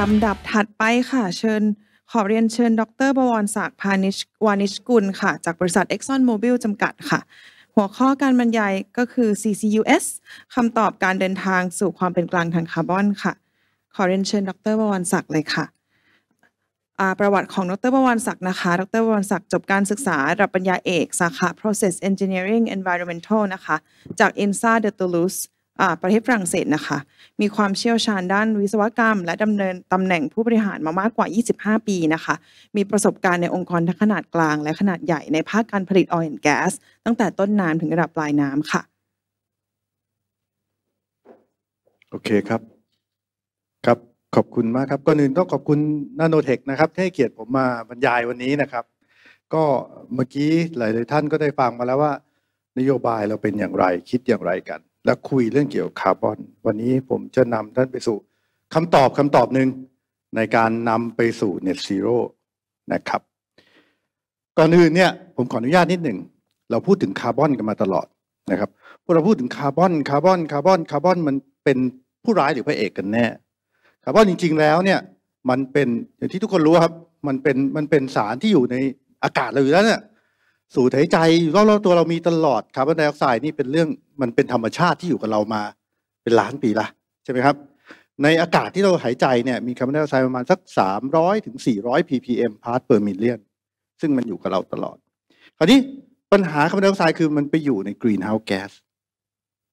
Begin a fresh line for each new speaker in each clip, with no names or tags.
ลำดับถัดไปค่ะเชิญขอเรียนเชิญดรบวรศักดิ์พาณิชวานิชกุลค่ะจากบริษัท Exxon Mobil จำกัดค่ะ หัวข้อการบรรยายก็คือ CCUS คำตอบการเดินทางสู่ความเป็นกลางทางคาร์บอนค่ะขอเรียนเชิญดรบวรศักดิ์เลยค่ะประวัติของดรบวรศักดิ์นะคะดรบวรศักดิ์จบการศึกษาระดับปริญญาเอกสาขา Process Engineering Environmental นะคะ จาก INSA de Toulouse ประเทศฝรั่งเศสนะคะมีความเชี่ยวชาญด้านวิศวกรรม และดำเนินตำแหน่งผู้บริหารมามากกว่า 25 ปีนะคะมีประสบการณ์ในองค์กรทั้งขนาดกลาง และขนาดใหญ่ในภาคการผลิตออยล์แก๊สตั้งแต่ต้นน้ำถึงระดับปลายน้ำค่ะ โอเคครับ ครับ ขอบคุณมากครับ ก่อนอื่นต้องขอบคุณนาโนเทคนะครับที่ให้เกียรติผมมาบรรยายวันนี้นะครับ ก็เมื่อกี้หลาย ๆ ท่านก็ได้ฟังมาแล้วว่านโยบายเราเป็นอย่างไรคิดอย่างไรกันและคุยเรื่องเกี่ยวกับคาร์บอนวันนี้ผมจะนำท่านไปสู่คำตอบคำตอบหนึ่งในการนำไปสู่ Net Zero นะครับก่อนอื่นเนี่ยผมขออนุญาตนิดหนึ่ง เราพูดถึงคาร์บอนกันมาตลอดนะครับพวกเราพูดถึงคาร์บอนคาร์บอนคาร์บอนคาร์บอนมันเป็นผู้ร้ายหรือพระเอกกันแน่คาร์บอนจริงๆแล้วเนี่ยมันเป็นอย่างที่ทุกคนรู้ครับมันเป็นมันเป็นสารที่อยู่ในอากาศเราอยู่แล้วเนี่ยสูดหายใจอยู่รอบๆตัวเรามีตลอดคาร์บอนไดออกไซด์นี่เป็นเรื่องมันเป็นธรรมชาติที่อยู่กับเรามาเป็นล้านปีละใช่ไหมครับ ในอากาศที่เราหายใจเนี่ยมีคาร์บอนไดออกไซด์ประมาณสัก300ถึง400 ppm part per million ซึ่งมันอยู่กับเราตลอด คราวนี้ปัญหาคาร์บอนไดออกไซด์คือมันไปอยู่ในกรีนเฮาส์แก๊ส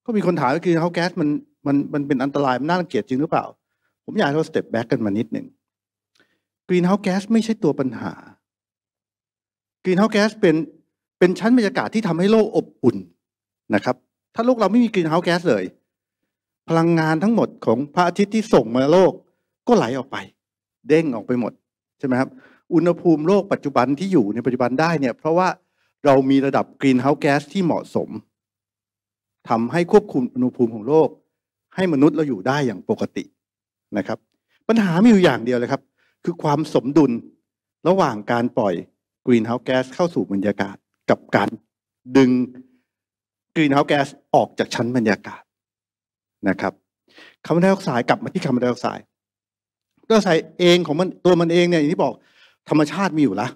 ก็มีคนถามว่ากรีนเฮาส์แก๊สมันมันมันเป็นอันตราย มันน่ารังเกียจจริงหรือเปล่า ผมอยากให้เราสเต็ปแบ็กกันมานิดหนึ่งกรีนเฮาส์แก๊สไม่ใช่ตัวปัญหากรีนเฮาส์แก๊สเป็นเป็นชั้นบรรยากาศที่ทำให้โลกอบอุ่นนะครับ ถ้าโลกเราไม่มีกรีนเฮาส์แก๊สเลย พลังงานทั้งหมดของพระอาทิตย์ที่ส่งมาโลกก็ไหลออกไป เด้งออกไปหมด ใช่ไหมครับ อุณหภูมิโลกปัจจุบันที่อยู่ในปัจจุบันได้เนี่ย เพราะว่าเรามีระดับกรีนเฮาส์แก๊สที่เหมาะสม ทำให้ควบคุมอุณหภูมิของโลก ให้มนุษย์เราอยู่ได้อย่างปกตินะครับ ปัญหามีอยู่อย่างเดียวเลยครับ คือความสมดุลระหว่างการปล่อยกรีนเฮาส์แก๊สเข้าสู่บรรยากาศกับการดึงกรีนเฮาส์แก๊สออกจากชั้นบรรยากาศนะครับคาร์บอนไดออกไซด์กลับมาที่คาร์บอนไดออกไซด์ก็ใส่เองของมันตัวมันเองเนี่ยอย่างที่บอก ธรรมชาติมีอยู่ละ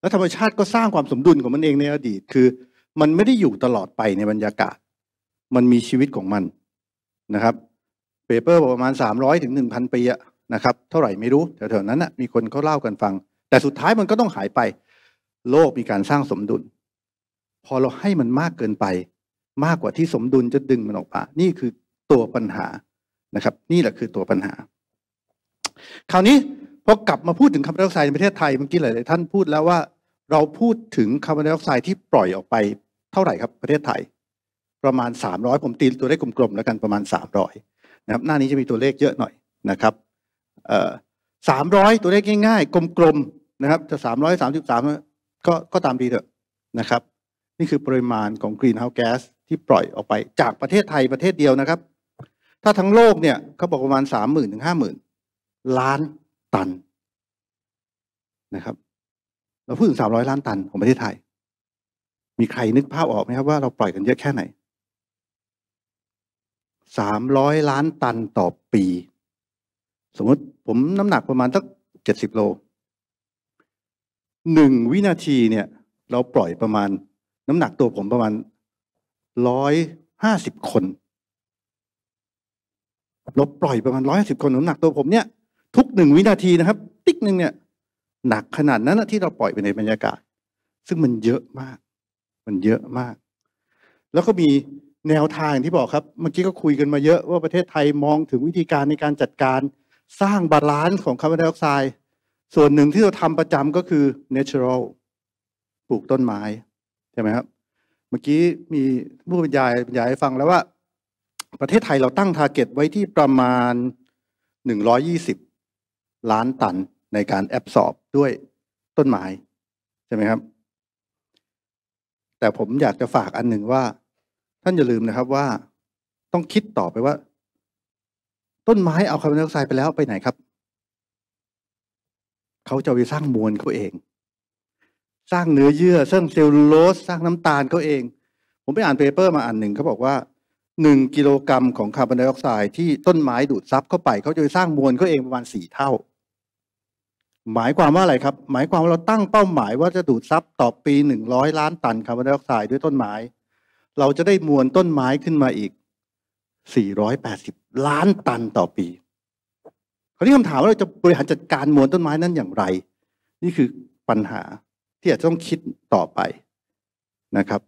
แล้วธรรมชาติก็สร้างความสมดุลของมันเองในอดีต คือ มันไม่ได้อยู่ตลอดไปในบรรยากาศ มันมีชีวิตของมันนะครับ เปเปอร์บอกประมาณ 300ถึง1พันปีอะนะครับเท่าไหร่ไม่รู้แถวๆนั้นอะมีคนเขาเล่ากันฟัง แต่สุดท้ายมันก็ต้องหายไปโลกมีการสร้างสมดุลพอเราให้มันมากเกินไปมากกว่าที่สมดุลจะดึงมันออกมานี่คือตัวปัญหานะครับ นี่แหละคือตัวปัญหา คราวนี้พอกลับมาพูดถึงคาร์บอนไดออกไซด์ในประเทศไทยเมื่อกี้หลาย ๆ ท่านพูดแล้วว่าเราพูดถึงคาร์บอนไดออกไซด์ที่ปล่อยออกไปเท่าไหร่ครับประเทศไทย ประมาณ 300ผมตีตัวเลขกลม ๆ แล้วกันประมาณ 300 นะครับ หน้านี้จะมีตัวเลขเยอะหน่อยนะครับสามร้อยตัวเลขง่าย ๆ กลม ๆ นะครับ จะสามร้อยสามสิบสามก็ก็ตามดีเถอะนะครับนี่คือปริมาณของกรีนเฮาส์แก๊สที่ปล่อยออกไปจากประเทศไทยประเทศเดียวนะครับ ถ้าทั้งโลกเนี่ยเขาบอกประมาณสามหมื่นถึงห้าหมื่นล้านตันนะครับ เราพูดถึงสามร้อยล้านตันของประเทศไทย มีใครนึกภาพออกไหมครับว่าเราปล่อยกันเยอะแค่ไหนสามร้อยล้านตันต่อปี สมมติผมน้ำหนักประมาณสักเจ็ดสิบโลหนึ่งวินาทีเนี่ย เราปล่อยประมาณน้ำหนักตัวผมประมาณร้อยห้าสิบคนเราปล่อยประมาณร้อยสิบคนน้ำหนักตัวผมเนี่ยทุกหนึ่งวินาทีนะครับ ติ๊กหนึ่งเนี่ย หนักขนาดนั้นนะที่เราปล่อยไปในบรรยากาศ ซึ่งมันเยอะมาก มันเยอะมาก แล้วก็มีแนวทางที่บอกครับ เมื่อกี้ก็คุยกันมาเยอะว่าประเทศไทยมองถึงวิธีการในการจัดการสร้างบาลานซ์ของคาร์บอนไดออกไซด์ส่วนหนึ่งที่เราทำประจำก็คือ natural ปลูกต้นไม้ใช่ไหมครับ เมื่อกี้มีผู้บรรยายบรรยายให้ฟังแล้วว่า ประเทศไทยเราตั้งทาร์เก็ตไว้ที่ประมาณ 120 ล้านตัน ในการแอบสอบด้วยต้นไม้ใช่ไหมครับ แต่ผมอยากจะฝากอันหนึ่งว่า ท่านอย่าลืมนะครับว่า ต้องคิดต่อไปว่า ต้นไม้เอาคาร์บอนไดออกไซด์ไปแล้วไปไหนครับ เขาจะไปสร้างมวลเขาเองสร้างเนื้อเยื่อสร้างเซลลูโลส สร้างน้ำตาลเขาเอง ผมไปอ่านเปเปอร์มาอันหนึ่งเขาบอกว่าหนึ่งกิโลกรัมของคาร์บอนไดออกไซด์ที่ต้นไม้ดูดซับเข้าไปเขาจะสร้างมวลเขาเองประมาณสี่เท่า หมายความว่าอะไรครับหมายความว่าเราตั้งเป้าหมายว่าจะดูดซับต่อปีหนึ่งร้อยล้านตันคาร์บอนไดออกไซด์ด้วยต้นไม้ เราจะได้มวลต้นไม้ขึ้นมาอีกสี่ร้อยแปดสิบล้านตันต่อปีคราวนี้คำถามว่าเราจะบริหารจัดการมวลต้นไม้นั้นอย่างไร นี่คือปัญหาที่อาจจะต้องคิดต่อไปนะครับ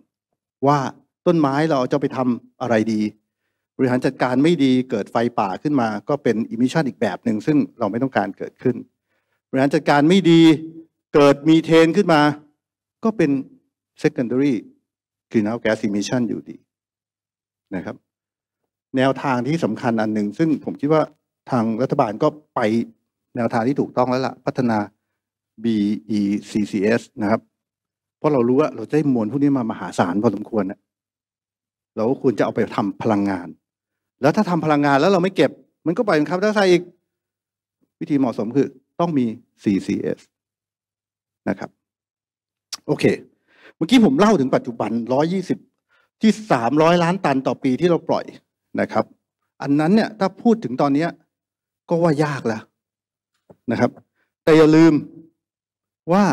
ว่าต้นไม้เราจะไปทำอะไรดี บริหารจัดการไม่ดีเกิดไฟป่าขึ้นมาก็เป็นอิมิชันอีกแบบหนึ่งซึ่งเราไม่ต้องการเกิดขึ้นบริหารจัดการไม่ดีเกิดมีเทนขึ้นมาก็เป็น secondary ก r e e น h า u s e gas e ิ i ชชันอยู่ดีนะครับ แนวทางที่สำคัญอันหนึ่งซึ่งผมคิดว่าทางรัฐบาลก็ไปแนวทางที่ถูกต้องแล้วละ่ะพัฒนา BECCS นะครับ เพราะเรารู้ว่าเราได้มวลพวกนี้มามหาศาลพอสมควรนะเราควรจะเอาไปทำพลังงาน แล้วถ้าทำพลังงานแล้วเราไม่เก็บ มันก็ปเป็นคาร์บอนไดออกไซด์อีก วิธีเหมาะสมคือ ต้องมี CCS นะครับโอเค เมื่อกี้ผมเล่าถึงปัจจุบัน 120 ที่ 300 ล้านตันต่อปีที่เราปล่อยนะครับ อันนั้นเนี่ยถ้าพูดถึงตอนนี้ ก็ว่ายากแล้วนะครับ แต่อย่าลืมว่า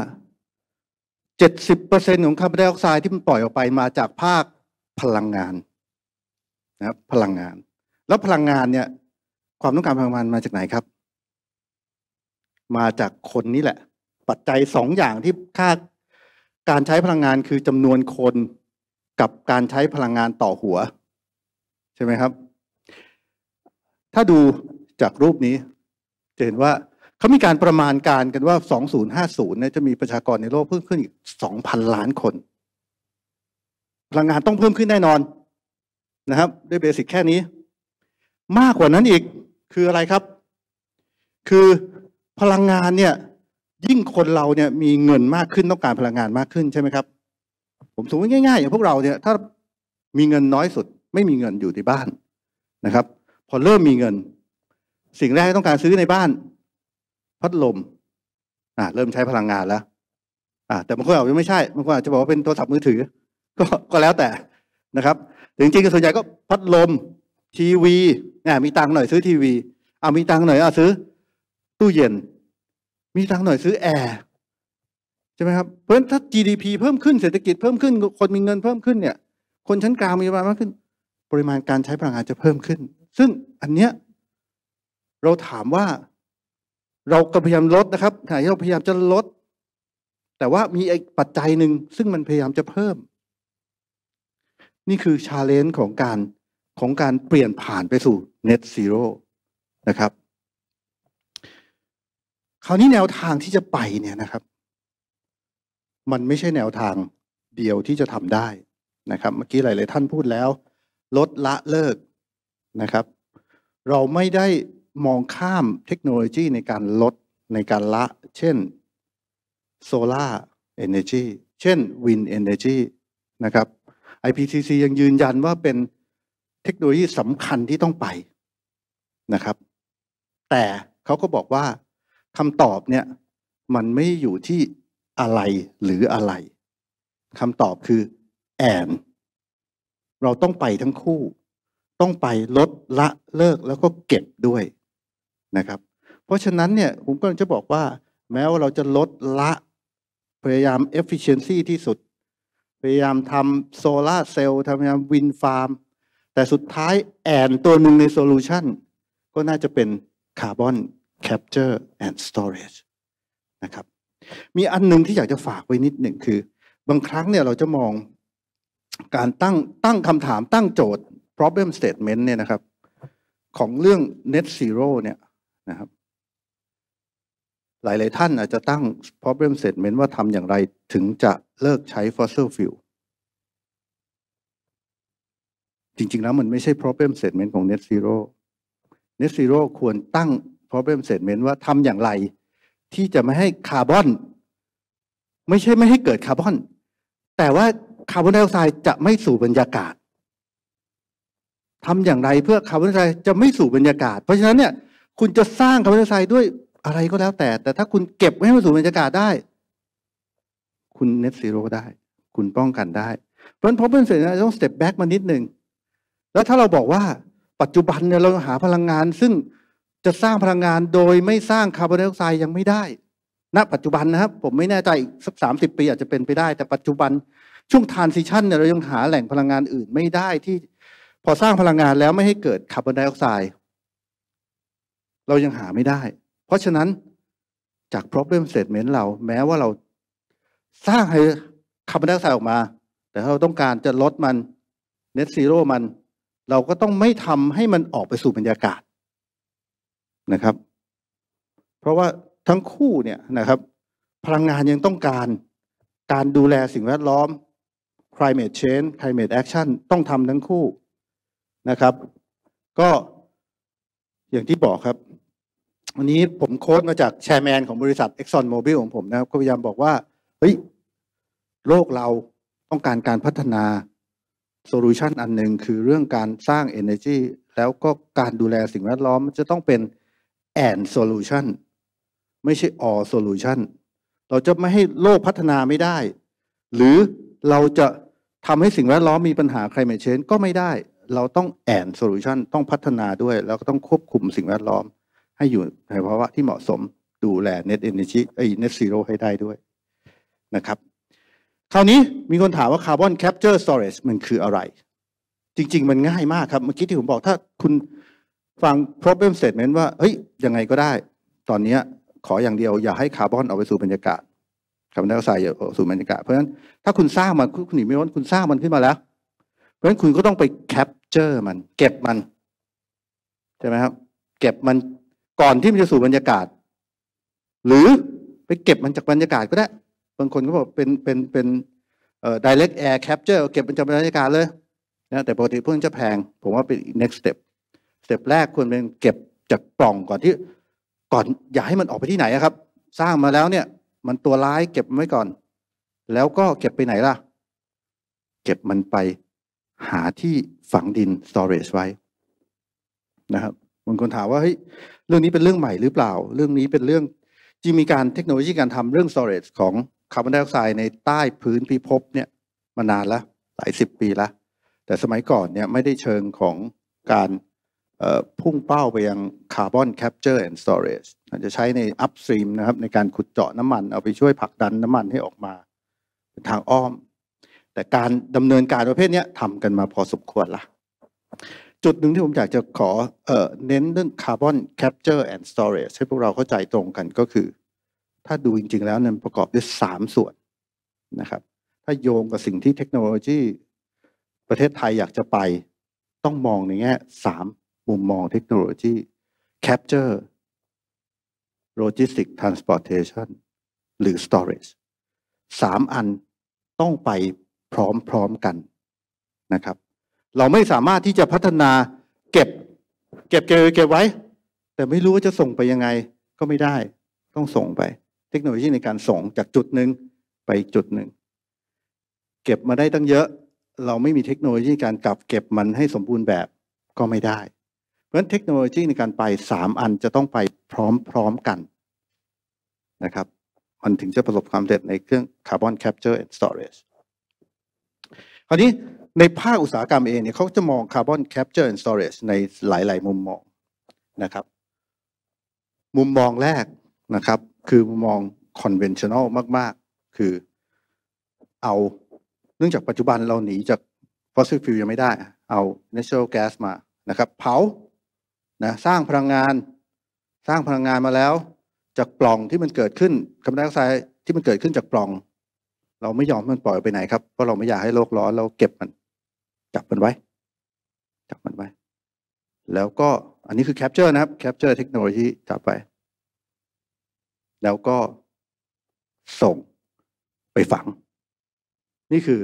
เจ็ดสิบเปอร์เซ็นของคาร์บอนไดออกไซด์ที่มันปล่อยออกไปมาจากภาคพลังงานนะพลังงาน แล้วพลังงานเนี่ย ความต้องการพลังงานมาจากไหนครับ มาจากคนนี่แหละ ปัจจัยสองอย่างที่ ค่าการใช้พลังงานคือจำนวนคนกับการใช้พลังงานต่อหัว ใช่ไหมครับ ถ้าดูจากรูปนี้จะเห็นว่าเขามีการประมาณการกันว่า 2050เนี่ยจะมีประชากรในโลกเพิ่มขึ้นอีก2,000 ล้านคน พลังงานต้องเพิ่มขึ้นแน่นอนนะครับด้วยเบสิกแค่นี้ มากกว่านั้นอีกคืออะไรครับ คือพลังงานเนี่ย ยิ่งคนเราเนี่ยมีเงินมากขึ้นต้องการพลังงานมากขึ้นใช่ไหมครับ ผมสมมติง่าย ๆ อย่างพวกเราเนี่ย ถ้ามีเงินน้อยสุด ไม่มีเงินอยู่ในบ้านนะครับ พอเริ่มมีเงิน สิ่งแรกที่ต้องการซื้อในบ้านพัดลม อ่าเริ่มใช้พลังงานแล้วอ่าแต่บางคนอาจจะไม่ใช่บางคนอาจจะบอกว่าเป็นโทรศัพท์มือถือก็ก็แล้วแต่นะครับ ถึงจริงๆส่วนใหญ่ก็พัดลมทีวีเนี่ยมีตังค์หน่อยซื้อทีวีเอามีตังค์หน่อยเอาซื้อ ตู้เย็น มีตังค์หน่อยซื้อแอร์ใช่ไหมครับเพราะฉะนั้นถ้า GDP เพิ่มขึ้นเศรษฐกิจเพิ่มขึ้นคนมีเงินเพิ่มขึ้นเนี่ย คนชั้นกลางมีปริมมากขึ้น ปริมาณการใช้พลังงานจะเพิ่มขึ้น ซึ่งอันเนี้ยเราถามว่าเราก็พยายามลดนะครับขณะที่เราพยายามจะลด แต่ว่ามีไอ้ปัจจัยหนึ่งซึ่งมันพยายามจะเพิ่ม นี่คือชาเลนจ์ของการของการเปลี่ยนผ่านไปสู่ net zero นะครับ คราวนี้แนวทางที่จะไปเนี่ยนะครับ มันไม่ใช่แนวทางเดียวที่จะทำได้นะครับ เมื่อกี้หลายๆ ท่านพูดแล้ว ลดละเลิกนะครับ เราไม่ได้มองข้ามเทคโนโลยีในการลดในการละ เช่นโซลาร์เอเนจีเช่นวินเอเนจีนะครับ IPCC ยังยืนยันว่าเป็นเทคโนโลยีสำคัญที่ต้องไปนะครับ แต่เขาก็บอกว่าคำตอบเนี่ยมันไม่อยู่ที่อะไรหรืออะไรคำตอบคือแอนเราต้องไปทั้งคู่ ต้องไปลดละเลิกแล้วก็เก็บด้วยนะครับเพราะฉะนั้นเนี่ยผมก็จะบอกว่าแม้ว่าเราจะลดละ พยายาม efficiency ที่สุด พยายามทำโซลาเซลล์ทำพยายามวินฟาร์มแต่สุดท้าย แอนตัวหนึ่งในโซลูชันก็น่าจะเป็นคาร์บอนแคปเจอร์แอนด์สอเรจนะครับมีอันหนึ่งที่อยากจะฝากไว้นิดหนึ่งคือ บางครั้งเนี่ยเราจะมองการตั้งตั้งคำถาม ตั้งโจทย์ problem statement เนี่ยนะครับ ของเรื่อง net zero เนี่ยนะครับหลาย ๆท่านอาจจะตั้ง problem statement ว่าทำอย่างไรถึงจะเลิกใช้ fossil fuel จริงๆแล้วมันไม่ใช่ problem statement ของ net zero net zero ควรตั้ง problem statement ว่าทำอย่างไรที่จะไม่ให้คาร์บอนไม่ใช่ไม่ให้เกิดคาร์บอน แต่ว่าคาร์บอนไดออกไซด์จะไม่สู่บรรยากาศทำอย่างไรเพื่อคาร์บอนไดออกไซด์จะไม่สู่บรรยากาศเพราะฉะนั้นเนี่ยคุณจะสร้างคาร์บอนไดออกไซด์ด้วยอะไรก็แล้วแต่ แต่ถ้าคุณเก็บไว้ให้มันสู่บรรยากาศได้ คุณเน็ตซีโร่ได้ คุณป้องกันได้เพราะฉะนั้นพอเป็นเสร็จนลต้องสเต็ปแบ็กมานิดหนึ่งแล้วถ้าเราบอกว่าปัจจุบันเนี่ยเราหาพลังงาน ซึ่งจะสร้างพลังงานโดยไม่สร้างคาร์บอนไดออกไซด์ยังไม่ได้ ณ ปัจจุบันนะครับ ผมไม่แน่ใจอีกสักสามสิบปี อาจจะเป็นไปได้ แต่ปัจจุบันช่วงทานซีชันเนี่ยเรายังหาแหล่งพลังงานอื่นไม่ได้ที่ พอสร้างพลังงานแล้วไม่ให้เกิดคาร์บอนไดออกไซด์เรายังหาไม่ได้ เพราะฉะนั้นจาก problem statement เรา แม้ว่าเราสร้างให้คาร์บอนไดออกไซด์ออกมา แต่ถ้าเราต้องการจะลดมัน net zero มัน เราก็ต้องไม่ทำให้มันออกไปสู่บรรยากาศนะครับ เพราะว่าทั้งคู่เนี่ยนะครับ พลังงานยังต้องการการดูแลสิ่งแวดล้อม climate change climate action ต้องทำทั้งคู่นะครับ ก็อย่างที่บอกครับ วันนี้ผมโค้ดมาจากแชร์แมน ของบริษัท Exxon Mobil ของผมนะครับก็พยายามบอกว่าเฮ้ยโลกเราต้องการการพัฒนาโซลูชันอันหนึ่งคือเรื่องการสร้าง Energy แล้วก็การดูแลสิ่งแวดล้อมมันจะต้องเป็น and solution ไม่ใช่ all solution เราจะไม่ให้โลกพัฒนาไม่ได้ หรือเราจะทำให้สิ่งแวดล้อมมีปัญหา climate change ก็ไม่ได้เราต้องแอนโซลูชันต้องพัฒนาด้วย แล้วก็ต้องควบคุมสิ่งแวดล้อม ให้อยู่ในภาวะที่เหมาะสมดูแล Net Energy ไอ้ Net Zero ให้ได้ด้วยนะครับคราวนี้มีคนถามว่าคาร์บอนแคปเจอร์สโตรจมันคืออะไร จริง ๆ มันง่ายมากครับเมื่อกี้ที่ผมบอกถ้าคุณฟัง problem statement ว่าเฮ้ย ยังไงก็ได้ ตอนนี้ขออย่างเดียว อย่าให้คาร์บอนออกไปสู่บรรยากาศคาร์บอนไดออกไซด์สู่บรรยากาศ เพราะฉะนั้นถ้าคุณสร้างมันคุณหนีไม่พ้นคุณสร้างมันขึ้นมาแล้วเพราะฉะนั้นคุณก็ต้องไปแคปเจอร์มัน เก็บมันใช่ไหมครับ เก็บมันก่อนที่มันจะสู่บรรยากาศ หรือไปเก็บมันจากบรรยากาศก็ได้ บางคนก็บอกเป็นเป็นเป็นเอ่อ direct air capture เก็บมันจากบรรยากาศเลยนะแต่ปกติพวกน้จะแพงผมว่าเป็น next step สเต็ปแรกควรเป็นเก็บจากปล่องก่อนที่ ก่อนอย่าให้มันออกไปที่ไหนครับ สร้างมาแล้วเนี่ย มันตัวร้าย เก็บไว้ก่อน แล้วก็เก็บไปไหนล่ะ เก็บมันไปหาที่ฝังดิน storage ไว้ นะครับบางคนถามว่าเฮ้ยเรื่องนี้เป็นเรื่องใหม่หรือเปล่า เรื่องนี้เป็นเรื่อง จริงมีการเทคโนโลยีการทำเรื่อง storage ของคาร์บอนไดออกไซด์ในใต้พื้นพิภพเนี่ยมานานแล้ว หลายสิบปีละแต่สมัยก่อนเนี่ยไม่ได้เชิงของการพุ่งเป้าไปยังคาร์บอนแคปเจอร์แอนด์สโตรจจะใช้ในอัพสตรีมนะครับในการขุดเจาะน้ำมันเอาไปช่วยผลักดันน้ำมันให้ออกมาเป็นทางอ้อมแต่การดำเนินการประเภทนี้ทำกันมาพอสมควรละ จุดหนึ่งที่ผมอยากจะขอเอเน้นเรื่องคาร์บอนแคปเจอร์แอนด์สตอเรจให้พวกเราเข้าใจตรงกันก็คือ ถ้าดูจริงๆ แล้วมันประกอบด้วยสามส่วนนะครับ ถ้าโยงกับสิ่งที่เทคโนโลยีประเทศไทยอยากจะไปต้องมองในแง่สามมุมมองเทคโนโลยีแ Capture l o g ิ s t i c ทรานสปอร์เทชันหรือสตอเรจสามอันต้องไปพร้อมๆกันนะครับ เราไม่สามารถที่จะพัฒนาเก็บเก็บเก็บเก็บไว้ แต่ไม่รู้ว่าจะส่งไปยังไงก็ไม่ได้ ต้องส่งไป เทคโนโลยีในการส่งจากจุดหนึ่งไปจุดหนึ่งเก็บมาได้ตั้งเยอะเราไม่มีเทคโนโลยีการกลับเก็บมันให้สมบูรณ์แบบก็ไม่ได้เพราะฉะนั้นเทคโนโลยีในการไป 3 อันจะต้องไปพร้อมๆ กันนะครับมันถึงจะประสบความสำเร็จในเครื่อง Carbon Capture and Storage คราวนี้ในภาคอุตสาหกรรมเองเนี่ยเขาจะมองคาร์บอนแคปเจอร์แอนด์สอเรจในหลาย ๆ มุมมองนะครับ มุมมองแรกนะครับคือมุมมองคอนเวนชั่นแนลมากๆ คือ เอาเนื่องจากปัจจุบันเราหนีจากฟอสซิลฟิวยังไม่ได้ เอาเนเช u ัลแก๊สมานะครับเผานะสร้างพลังงาน สร้างพลังงานมาแล้ว จากปล่องที่มันเกิดขึ้นคาร์บอนไดออกไซด์ที่มันเกิดขึ้นจากปล่องเราไม่ยอมมันปล่อยไปไหนครับ เพราะเราไม่อยากให้โลกร้อน เราเก็บมัน จับมันไว้จับมันไว้ แล้วก็อันนี้คือแคปเจอร์นะครับแคปเจอร์เทคโนโลยีจับไป แล้วก็ส่งไปฝัง นี่คือ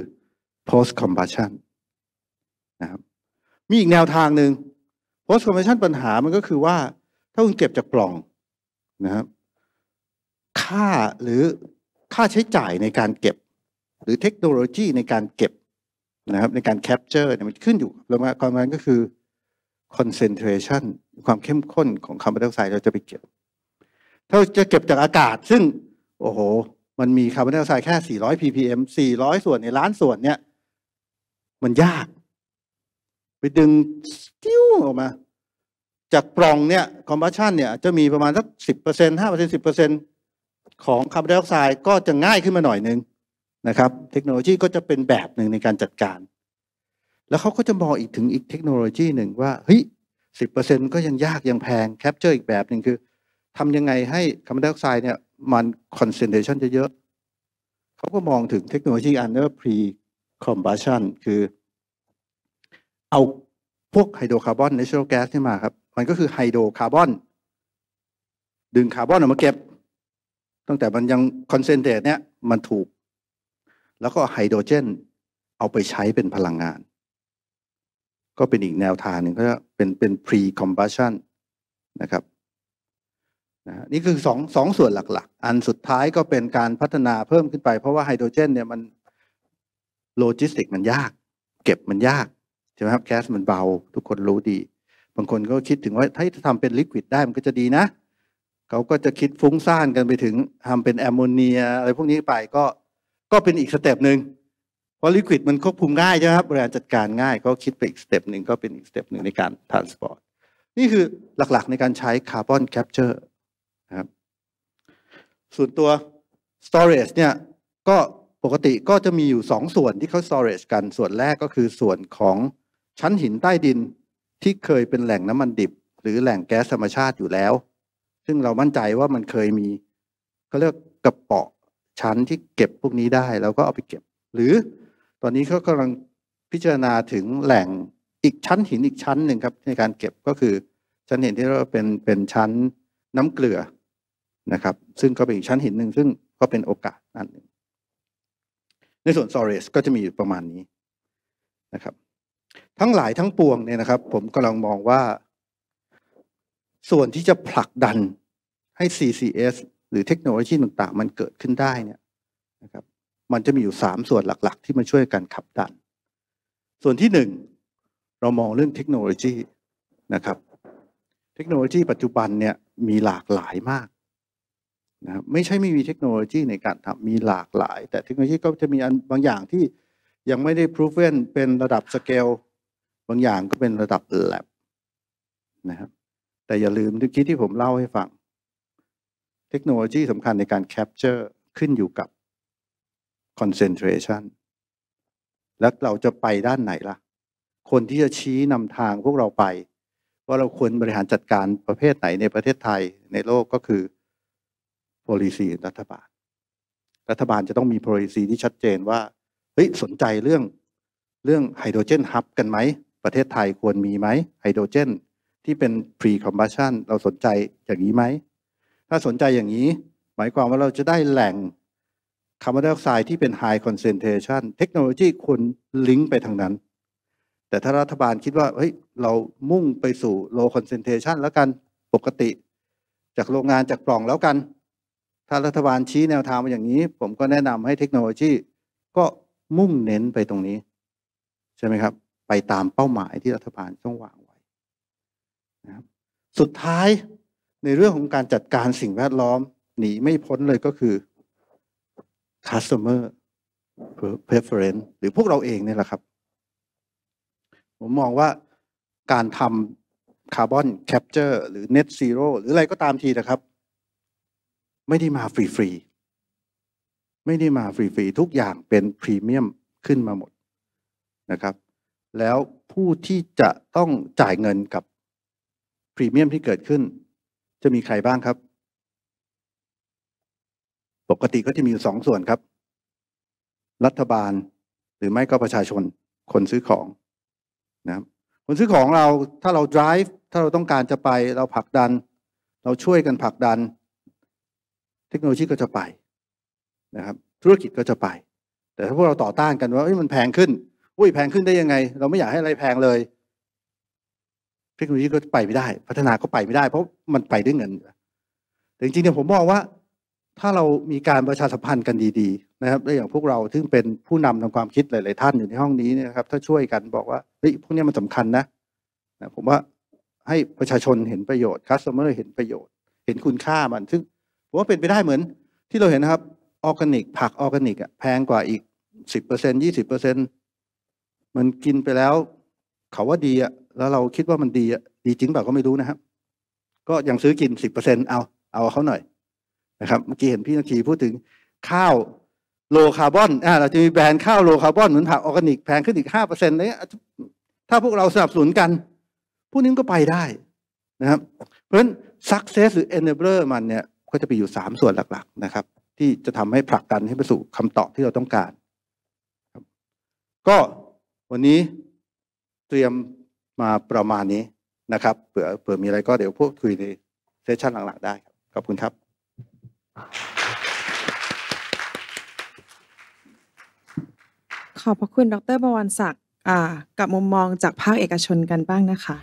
post combustion นะครับ มีอีกแนวทางหนึ่ง post combustion ปัญหามันก็คือว่า ถ้าคุณเก็บจากปล่องนะครับ ค่าหรือค่าใช้จ่ายในการเก็บหรือเทคโนโลยีในการเก็บนะครับในการแคปเจอร์มันขึ้นอยู่แล้วมาความนั้นก็คือคอนเซนเทรชันความเข้มข้นของคาร์บอนไดออกไซด์ เราจะไปเก็บ ถ้าจะเก็บจากอากาศซึ่ง โอ้โห มันมีคาร์บอนไดออกไซด์แค่ 400 ppm 400 ส่วนในล้านส่วนเนี่ย มันยาก ไปดึงสิ้วออกมาจากปล่องเนี่ย คอมบัสชันเนี่ย จะมีประมาณสัก10% 5% 10%ของคาร์บอนไดออกไซด์ก็จะง่ายขึ้นมาหน่อยนึงนะครับ เทคโนโลยีก็จะเป็นแบบหนึ่งในการจัดการ แล้วเขาก็จะมองอีกถึงอีกเทคโนโลยีหนึ่งว่าเฮ้ยสิบเปอร์เซ็นก็ยังยากยังแพง แคปเจอร์อีกแบบหนึ่งคือทำยังไงให้คาร์บอนไดออกไซด์เนี่ยมันคอนเซนเทรชันเยอะ เขาก็มองถึงเทคโนโลยีอันนี้ว่าพรีคอมบัชันคือ เอาพวกไฮโดรคาร์บอนเนเชอรัลแก๊สที่มาครับ มันก็คือไฮโดรคาร์บอนดึงคาร์บอนออกมาเก็บ ตั้งแต่มันยังคอนเซนเทรตเนี่ยมันถูกแล้วก็ไฮโดรเจนเอาไปใช้เป็นพลังงาน ก็เป็นอีกแนวทางหนึ่งก็จะเป็นเป็น pre combustion นะครับนะนี่คือสองสองส่วนหลักๆอันสุดท้ายก็เป็นการพัฒนาเพิ่มขึ้นไป เพราะว่าไฮโดรเจน เนี่ยมันโลจิสติกมันยาก เก็บมันยากใช่ไหมครับแก๊สมันเบา ทุกคนรู้ดี บางคนก็คิดถึงว่าถ้าทำเป็นลิควิดได้มันก็จะดีนะ เขาก็จะคิดฟุ้งซ่านกันไปถึงทำเป็นแอมโมเนียอะไรพวกนี้ไปก็ก็เป็นอีกสเต็ปหนึ่งเพราะลิควิดมันควบคุมง่ายใช่ไหมครับบริหารจัดการง่ายก็คิดไปอีกสเต็ปหนึ่งก็เป็นอีกสเต็ปหนึ่งในการทานสปอร์ตนี่คือหลักๆในการใช้คาร์บอนแคปเจอร์นะครับส่วนตัว storage เนี่ยก็ปกติก็จะมีอยู่ 2 ส่วนที่เขา storage กันส่วนแรกก็คือส่วนของชั้นหินใต้ดินที่เคยเป็นแหล่งน้ำมันดิบ หรือแหล่งแก๊สธรรมชาติอยู่แล้ว ซึ่งเรามั่นใจว่ามันเคยมีเขาเรียกกระเปาะชั้นที่เก็บพวกนี้ได้เราก็เอาไปเก็บ หรือตอนนี้เขากำลังพิจารณาถึงแหล่งอีกชั้นหินอีกชั้นหนึ่งครับ ในการเก็บก็คือชั้นหินที่เราเป็นเป็นชั้นน้ำเกลือนะครับ ซึ่งก็เป็นอีกชั้นหินหนึ่งซึ่งก็เป็นโอกาสอันหนึ่งในส่วนซอเรสก็จะมีอยู่ประมาณนี้นะครับ ทั้งหลายทั้งปวงเนี่ยนะครับผมกำลังมองว่า ส่วนที่จะผลักดันให้ CCS หรือเทคโนโลยีต่างๆมันเกิดขึ้นได้เนี่ยนะครับมันจะมีอยู่ 3 ส่วนหลักๆที่มาช่วยกันขับดัน ส่วนที่ 1 เรามองเรื่องเทคโนโลยีนะครับ เทคโนโลยีปัจจุบันเนี่ยมีหลากหลายมากนะครับไม่ใช่ไม่มีเทคโนโลยีในการทำมีหลากหลาย แต่เทคโนโลยีก็จะมีอันบางอย่างที่ยังไม่ได้พิสูจน์เป็นระดับสเกลบางอย่างก็เป็นระดับแลบนะครับ แต่อย่าลืมทุกคิดที่ผมเล่าให้ฟังเทคโนโลยีสำคัญในการแคปเจอร์ขึ้นอยู่กับคอนเซนเทรชันแล้วเราจะไปด้านไหนล่ะ คนที่จะชี้นำทางพวกเราไป ว่าเราควรบริหารจัดการประเภทไหนในประเทศไทยในโลกก็คือ policy รัฐบาล รัฐบาลจะต้องมี policy ที่ชัดเจนว่าเฮ้ยสนใจเรื่องเรื่องไฮโดรเจนฮับกันไหม ประเทศไทยควรมีไหมไฮโดรเจนที่เป็น pre combustion เราสนใจอย่างนี้ไหมถ้าสนใจอย่างนี้ หมายความว่าเราจะได้แหล่งคาร์บอนไดออกไซด์ที่เป็นไฮคอนเซนเทชันเทคโนโลยีควรลิงก์ไปทางนั้น แต่ถ้ารัฐบาลคิดว่าเฮ้ยเรามุ่งไปสู่โลคอนเซนเทชันแล้วกัน ปกติ จากโรงงานจากกล่องแล้วกัน ถ้ารัฐบาลชี้แนวทางมาอย่างนี้ ผมก็แนะนำให้เทคโนโลยี ก็มุ่งเน้นไปตรงนี้ ใช่ไหมครับ ไปตามเป้าหมายที่รัฐบาลต้องวางไว้นะครับสุดท้ายในเรื่องของการจัดการสิ่งแวดล้อมหนีไม่พ้นเลยก็คือ customer preference หรือพวกเราเองนี่แหละครับ ผมมองว่าการทำคาร์บอนแคปเจอร์หรือ net zero หรืออะไรก็ตามทีนะครับ ไม่ได้มาฟรีๆไม่ได้มาฟรีๆทุกอย่างเป็นพรีเมียมขึ้นมาหมดนะครับ แล้วผู้ที่จะต้องจ่ายเงินกับพรีเมียมที่เกิดขึ้นจะมีใครบ้างครับ ปกติก็จะมีอยู่สองส่วนครับ รัฐบาล หรือไม่ก็ประชาชนคนซื้อของนะครับคนซื้อของเรา ถ้าเรา drive ถ้าเราต้องการจะไป เราผลักดัน เราช่วยกันผลักดัน เทคโนโลยีก็จะไปนะครับ ธุรกิจก็จะไป แต่ถ้าพวกเราต่อต้านกันว่ามันแพงขึ้นอุ้ยแพงขึ้นได้ยังไง เราไม่อยากให้อะไรแพงเลยเทคโนโลยีก็ไปไม่ได้ พัฒนาก็ไปไม่ได้เพราะมันไปด้วยเงินแต่จริงๆเนี่ยผมมองว่าถ้าเรามีการประชาสัมพันธ์กันดีๆนะครับได้อย่างพวกเราซึ่งเป็นผู้นำทางความคิดหลายๆท่านอยู่ในห้องนี้นะครับ ถ้าช่วยกันบอกว่าเฮ้ยพวกนี้มันสำคัญนะนะ ผมว่าให้ประชาชนเห็นประโยชน์คัสเตอร์เห็นประโยชน์ เห็นคุณค่ามันซึ่งผมว่าเป็นไปได้เหมือนที่เราเห็นนะครับออร์แกนิกผักออร์แกนิกอ่ะแพงกว่าอีกสิบเปอร์เซ็นยี่สิบเปอร์เซ็นมันกินไปแล้ว เขาว่าดีอ่ะแล้วเราคิดว่ามันดีดีจริงเปล่าก็ไม่รู้นะครับ ก็ยังซื้อกินสิบเปอร์เซ็นเอาเอาเขาหน่อยนะครับ เมื่อกี้เห็นพี่นาทีพูดถึงข้าวโลคาร์บอนอ่าเราจะมีแบรนด์ข้าวโลคาร์บอนเหมือนผักออร์แกนิกแพงขึ้นอีกห้าเปอร์เซ็นต์เลยถ้าพวกเราสนับสนุนกันพวกนี้ก็ไปได้นะครับ เพราะฉะนั้น success หรือ enabler มันเนี่ย ก็จะไปอยู่สามส่วนหลัก ๆนะครับ ที่จะทำให้ผลักดันให้ไปสู่คำตอบที่เราต้องการก็วันนี้เตรียมมาประมาณนี้นะครับ เผื่อเผื่อมีอะไรก็เดี๋ยวพูดคุยใน เซสชันหลังๆได้ครับ ขอบคุณครับ ขอบพระคุณ ดร บวรศักดิ์กับมุมมองจากภาคเอกชนกันบ้างนะคะ